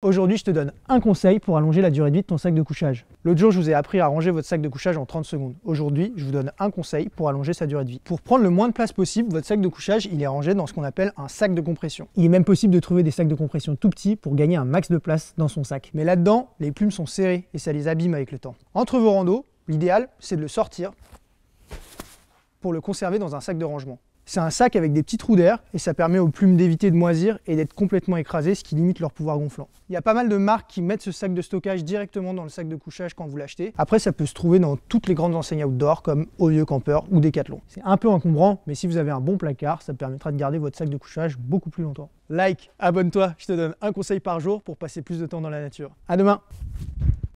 Aujourd'hui, je te donne un conseil pour allonger la durée de vie de ton sac de couchage. L'autre jour, je vous ai appris à ranger votre sac de couchage en 30 secondes. Aujourd'hui, je vous donne un conseil pour allonger sa durée de vie. Pour prendre le moins de place possible, votre sac de couchage, il est rangé dans ce qu'on appelle un sac de compression. Il est même possible de trouver des sacs de compression tout petits pour gagner un max de place dans son sac. Mais là-dedans, les plumes sont serrées et ça les abîme avec le temps. Entre vos randos, l'idéal, c'est de le sortir pour le conserver dans un sac de rangement. C'est un sac avec des petits trous d'air et ça permet aux plumes d'éviter de moisir et d'être complètement écrasées, ce qui limite leur pouvoir gonflant. Il y a pas mal de marques qui mettent ce sac de stockage directement dans le sac de couchage quand vous l'achetez. Après, ça peut se trouver dans toutes les grandes enseignes outdoor comme Ovieux Campeur ou Decathlon. C'est un peu encombrant, mais si vous avez un bon placard, ça permettra de garder votre sac de couchage beaucoup plus longtemps. Like, abonne-toi, je te donne un conseil par jour pour passer plus de temps dans la nature. À demain